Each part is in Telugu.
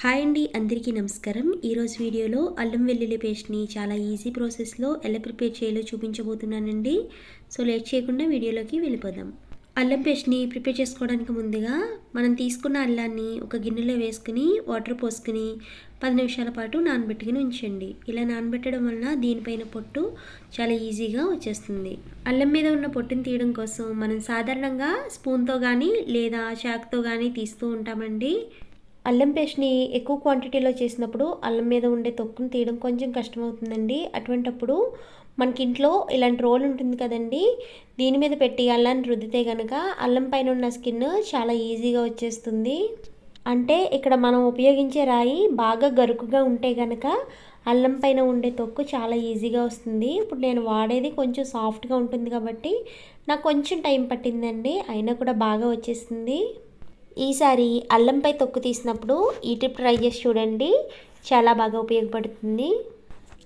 హాయ్ అండి అందరికీ నమస్కారం ఈరోజు వీడియోలో అల్లం వెల్లుల్లి పేస్ట్ని చాలా ఈజీ ప్రాసెస్లో ఎలా ప్రిపేర్ చేయాలో చూపించబోతున్నానండి సో లేట్ చేయకుండా వీడియోలోకి వెళ్ళిపోదాం అల్లం పేస్ట్ని ప్రిపేర్ చేసుకోవడానికి ముందుగా మనం తీసుకున్న అల్లాన్ని ఒక గిన్నెలో వేసుకుని వాటర్ పోసుకుని పది నిమిషాల పాటు నానబెట్టుకుని ఉంచండి ఇలా నానబెట్టడం వలన దీనిపైన పొట్టు చాలా ఈజీగా వచ్చేస్తుంది అల్లం మీద ఉన్న పొట్టుని తీయడం కోసం మనం సాధారణంగా స్పూన్తో కానీ లేదా చాక్తో కానీ తీస్తూ ఉంటామండి అల్లం పేస్ట్ని ఎక్కువ క్వాంటిటీలో చేసినప్పుడు అల్లం మీద ఉండే తొక్కును తీయడం కొంచెం కష్టమవుతుందండి అటువంటప్పుడు మనకి ఇంట్లో ఇలాంటి రోల్ ఉంటుంది కదండి దీని మీద పెట్టి అల్లాన్ని రుద్దితే కనుక అల్లం పైన ఉన్న స్కిన్ చాలా ఈజీగా వచ్చేస్తుంది అంటే ఇక్కడ మనం ఉపయోగించే రాయి బాగా గరుకుగా ఉంటే కనుక అల్లం పైన ఉండే తొక్కు చాలా ఈజీగా వస్తుంది ఇప్పుడు నేను వాడేది కొంచెం సాఫ్ట్గా ఉంటుంది కాబట్టి నాకు కొంచెం టైం పట్టిందండి అయినా కూడా బాగా వచ్చేస్తుంది ఈసారి అల్లంపై తొక్కు తీసినప్పుడు ఈ ట్రిప్ ట్రై చేసి చూడండి చాలా బాగా ఉపయోగపడుతుంది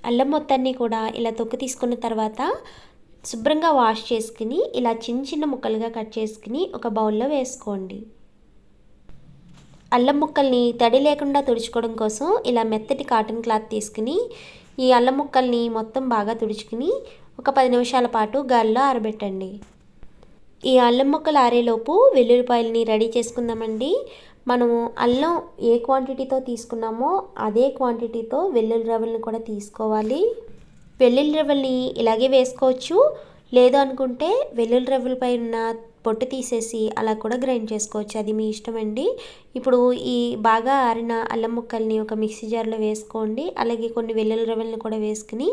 అల్లం మొత్తాన్ని కూడా ఇలా తొక్కు తీసుకున్న తర్వాత శుభ్రంగా వాష్ చేసుకుని ఇలా చిన్న చిన్న ముక్కలుగా కట్ చేసుకుని ఒక బౌల్లో వేసుకోండి అల్లం ముక్కల్ని తడి లేకుండా తుడుచుకోవడం కోసం ఇలా మెత్తటి కాటన్ క్లాత్ తీసుకుని ఈ అల్లం ముక్కల్ని మొత్తం బాగా తుడుచుకుని ఒక పది నిమిషాల పాటు గాలిలో ఆరబెట్టండి ఈ అల్లం ముక్కలు ఆరేలోపు వెల్లుల్లిపాయలని రెడీ చేసుకుందామండి మనము అల్లం ఏ క్వాంటిటీతో తీసుకున్నామో అదే క్వాంటిటీతో వెల్లుల్లి రవ్వలను కూడా తీసుకోవాలి వెల్లుల్లి రవ్వల్ని ఇలాగే వేసుకోవచ్చు లేదు అనుకుంటే వెల్లుల్లి రవ్వలపై ఉన్న పొట్టు తీసేసి అలా కూడా గ్రైండ్ చేసుకోవచ్చు అది మీ ఇష్టం అండి ఇప్పుడు ఈ బాగా ఆరిన అల్లం ముక్కల్ని ఒక మిక్సీ జార్లో వేసుకోండి అలాగే కొన్ని వెల్లుల్లి రవ్వల్ని కూడా వేసుకుని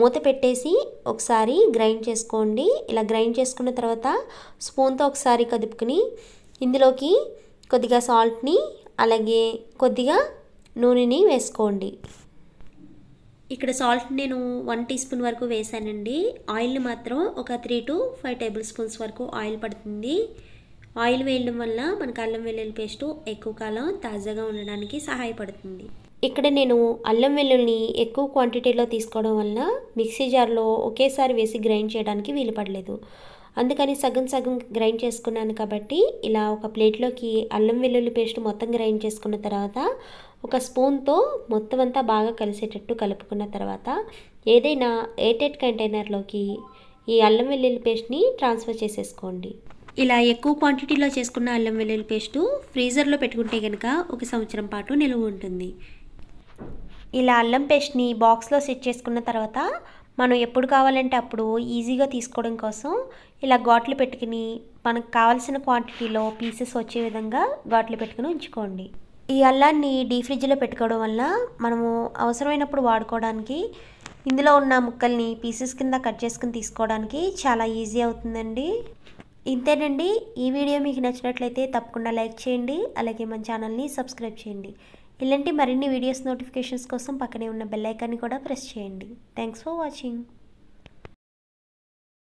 మూత పెట్టేసి ఒకసారి గ్రైండ్ చేసుకోండి ఇలా గ్రైండ్ చేసుకున్న తర్వాత స్పూన్తో ఒకసారి కదుపుకుని ఇందులోకి కొద్దిగా సాల్ట్ని అలాగే కొద్దిగా నూనెని వేసుకోండి ఇక్కడ సాల్ట్ నేను వన్ టీ స్పూన్ వరకు వేసానండి ఆయిల్ని మాత్రం ఒక three to five tablespoons వరకు ఆయిల్ పడుతుంది ఆయిల్ వేయడం వల్ల మనకు అల్లం వెల్లుల్లి పేస్ట్ ఎక్కువ కాలం తాజాగా ఉండడానికి సహాయపడుతుంది ఇక్కడ నేను అల్లం వెల్లుల్ని ఎక్కువ క్వాంటిటీలో తీసుకోవడం వల్ల మిక్సీ జార్లో ఒకేసారి వేసి గ్రైండ్ చేయడానికి వీలు పడలేదు అందుకని సగం సగం గ్రైండ్ చేసుకున్నాను కాబట్టి ఇలా ఒక ప్లేట్లోకి అల్లం వెల్లుల్లి పేస్ట్ మొత్తం గ్రైండ్ చేసుకున్న తర్వాత ఒక స్పూన్తో మొత్తం అంతా బాగా కలిసేటట్టు కలుపుకున్న తర్వాత ఏదైనా ఎయిటెడ్ కంటైనర్లోకి ఈ అల్లం వెల్లుల్లి పేస్ట్ని ట్రాన్స్ఫర్ చేసేసుకోండి ఇలా ఎక్కువ క్వాంటిటీలో చేసుకున్న అల్లం వెల్లుల్లి పేస్టు ఫ్రీజర్లో పెట్టుకుంటే కనుక ఒక సంవత్సరం పాటు నిలువ ఉంటుంది ఇలా అల్లం పేస్ట్ని బాక్స్లో సెట్ చేసుకున్న తర్వాత మనం ఎప్పుడు కావాలంటే అప్పుడు ఈజీగా తీసుకోవడం కోసం ఇలా ఘాట్లు పెట్టుకుని మనకు కావాల్సిన క్వాంటిటీలో పీసెస్ వచ్చే విధంగా ఘాట్లు పెట్టుకుని ఉంచుకోండి ఈ అల్లాన్ని డీ ఫ్రిడ్జ్లో పెట్టుకోవడం వల్ల మనము అవసరమైనప్పుడు వాడుకోవడానికి ఇందులో ఉన్న ముక్కల్ని పీసెస్ కింద కట్ చేసుకుని తీసుకోవడానికి చాలా ఈజీ అవుతుందండి ఇంతేనండి ఈ వీడియో మీకు నచ్చినట్లయితే తప్పకుండా లైక్ చేయండి అలాగే మన ఛానల్ని సబ్స్క్రైబ్ చేయండి ఇలాంటి మరిన్ని వీడియోస్ నోటిఫికేషన్స్ కోసం పక్కనే ఉన్న బెల్లైకాన్ని కూడా ప్రెస్ చేయండి థ్యాంక్స్ ఫర్ వాచింగ్